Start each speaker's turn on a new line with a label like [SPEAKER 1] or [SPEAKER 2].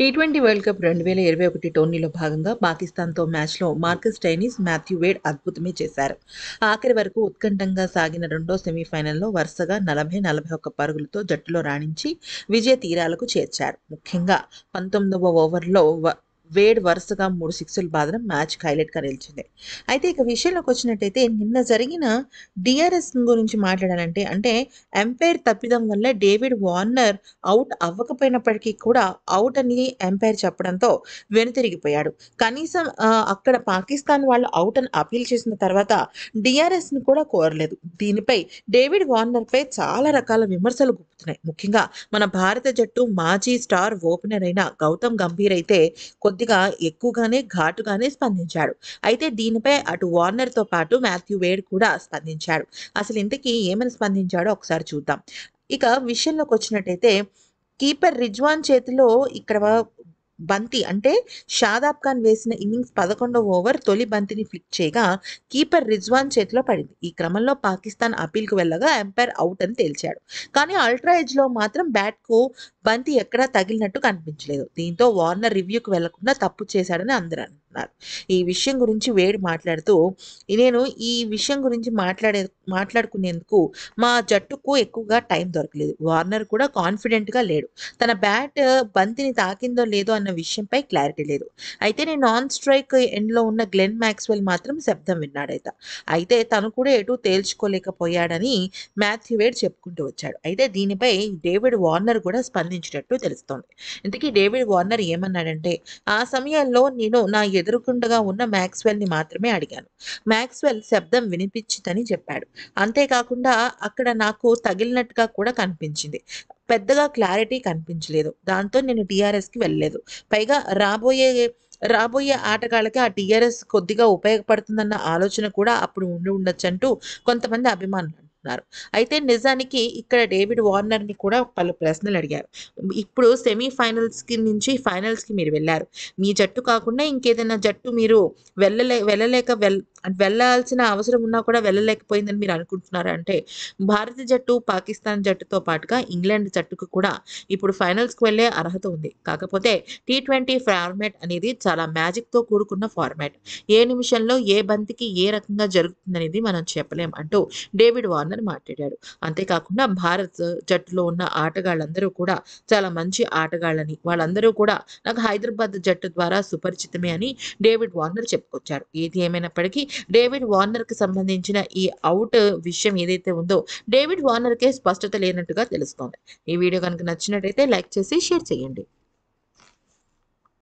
[SPEAKER 1] T twenty world cup రెండు వేల ఇరవై ఒకటి టోర్నీలో భాగంగా పాకిస్తాన్తో మ్యాచ్లో మార్కస్ టైనిస్ మాథ్యూ వేడ్ అద్భుతమే చేశారు ఆఖరి వరకు ఉత్కంఠంగా సాగిన రెండో సెమీఫైనల్లో వరుసగా నలభై నలభై ఒక్క పరుగులతో జట్టులో రాణించి విజయ తీరాలకు చేర్చారు ముఖ్యంగా పంతొమ్మిదవ ఓవర్లో వేడ్ వరుసగా మూడు సిక్స్లు బాధనం మ్యాచ్ హైలైట్గా నిలిచింది అయితే ఇక విషయంలోకి వచ్చినట్టయితే నిన్న జరిగిన డిఆర్ఎస్ గురించి మాట్లాడాలంటే అంటే ఎంపైర్ తప్పిదం వల్ల డేవిడ్ వార్నర్ అవుట్ అవ్వకపోయినప్పటికీ కూడా అవుట్ అని ఎంపైర్ చెప్పడంతో వెనుతిరిగిపోయాడు కనీసం అక్కడ పాకిస్తాన్ వాళ్ళు అవుట్ అని అపీల్ చేసిన తర్వాత డిఆర్ఎస్ని కూడా కోరలేదు దీనిపై డేవిడ్ వార్నర్పై చాలా రకాల విమర్శలు గుప్పుతున్నాయి ముఖ్యంగా మన భారత జట్టు మాజీ స్టార్ ఓపెనర్ అయిన గౌతమ్ గంభీర్ అయితే కొద్ది కొద్దిగా ఎక్కువగానే ఘాటుగానే స్పందించాడు అయితే దీనిపై అటు వార్నర్ తో పాటు మాథ్యూ వేడ్ కూడా స్పందించాడు అసలు ఇంతకీ ఏమని స్పందించాడో ఒకసారి చూద్దాం ఇక విషయంలోకి వచ్చినట్టయితే కీపర్ రిజ్వాన్ చేతిలో ఇక్కడ బంతి అంటే షాదాబ్ ఖాన్ వేసిన ఇన్నింగ్స్ పదకొండవ ఓవర్ తొలి బంతిని ఫ్లిక్ చేయగా కీపర్ రిజ్వాన్ చేతిలో పడింది ఈ క్రమంలో పాకిస్తాన్ అపీల్కు వెళ్ళగా ఎంపైర్ అవుట్ అని తేల్చాడు కానీ అల్ట్రా ఏజ్లో మాత్రం బ్యాట్కు బంతి ఎక్కడా తగిలినట్టు కనిపించలేదు దీంతో వార్నర్ రివ్యూకి వెళ్లకుండా తప్పు చేశాడని అందరూ చేస్తున్నారు ఈ విషయం గురించి వేడి మాట్లాడుతూ నేను ఈ విషయం గురించి మాట్లాడే మాట్లాడుకునేందుకు మా జట్టుకు ఎక్కువగా టైం దొరకలేదు వార్నర్ కూడా కాన్ఫిడెంట్గా లేడు తన బ్యాట్ బంతిని తాకిందో లేదో అన్న విషయంపై క్లారిటీ లేదు అయితే నేను నాన్ స్ట్రైక్ ఎండ్లో ఉన్న గ్లెన్ మ్యాక్స్వెల్ మాత్రం శబ్దం విన్నాడైతే అయితే తను కూడా ఎటు తేల్చుకోలేకపోయాడని వేడ్ చెప్పుకుంటూ వచ్చాడు అయితే దీనిపై డేవిడ్ వార్నర్ కూడా స్పందించినట్టు తెలుస్తోంది ఇంతకీ డేవిడ్ వార్నర్ ఏమన్నాడంటే ఆ సమయంలో నేను నా ఎదురు ఎదురుకుండగా ఉన్న మ్యాక్స్వెల్ని మాత్రమే అడిగాను మ్యాక్స్వెల్ శబ్దం వినిపించిందని చెప్పాడు అంతేకాకుండా అక్కడ నాకు తగిలినట్టుగా కూడా కనిపించింది పెద్దగా క్లారిటీ కనిపించలేదు దాంతో నేను టీఆర్ఎస్కి వెళ్ళలేదు పైగా రాబోయే రాబోయే ఆటగాళ్ళకి ఆ టీఆర్ఎస్ కొద్దిగా ఉపయోగపడుతుందన్న ఆలోచన కూడా అప్పుడు ఉండి ఉండొచ్చంటూ కొంతమంది అభిమానులు అనుకుంటున్నారు అయితే నిజానికి ఇక్కడ డేవిడ్ వార్నర్ని కూడా పలు ప్రశ్నలు అడిగారు ఇప్పుడు సెమీఫైనల్స్కి నుంచి ఫైనల్స్కి మీరు వెళ్ళారు మీ జట్టు కాకుండా ఇంకేదైనా జట్టు మీరు వెళ్ళలే వెళ్ళలేక వెళ్ వెళ్ళాల్సిన అవసరం ఉన్నా కూడా వెళ్ళలేకపోయిందని మీరు అనుకుంటున్నారు అంటే భారత జట్టు పాకిస్తాన్ జట్టుతో పాటుగా ఇంగ్లాండ్ జట్టుకు కూడా ఇప్పుడు ఫైనల్స్కి వెళ్ళే అర్హత ఉంది కాకపోతే టీ ట్వంటీ ఫార్మాట్ అనేది చాలా మ్యాజిక్తో కూడుకున్న ఫార్మాట్ ఏ నిమిషంలో ఏ బంతికి ఏ రకంగా జరుగుతుందనేది మనం చెప్పలేం అంటూ డేవిడ్ వార్నర్ మాట్లాడాడు అంతేకాకుండా భారత్ జట్టులో ఉన్న ఆటగాళ్ళందరూ కూడా చాలా మంచి ఆటగాళ్ళని వాళ్ళందరూ కూడా నాకు హైదరాబాద్ జట్టు ద్వారా సుపరిచితమే అని డేవిడ్ వార్నర్ చెప్పుకొచ్చారు ఏది ఏమైనప్పటికీ డేవిడ్ వార్నర్ కి సంబంధించిన ఈ అవుట్ విషయం ఏదైతే ఉందో డేవిడ్ వార్నర్ కే స్పష్టత లేనట్టుగా తెలుస్తోంది ఈ వీడియో కనుక నచ్చినట్టయితే లైక్ చేసి షేర్ చేయండి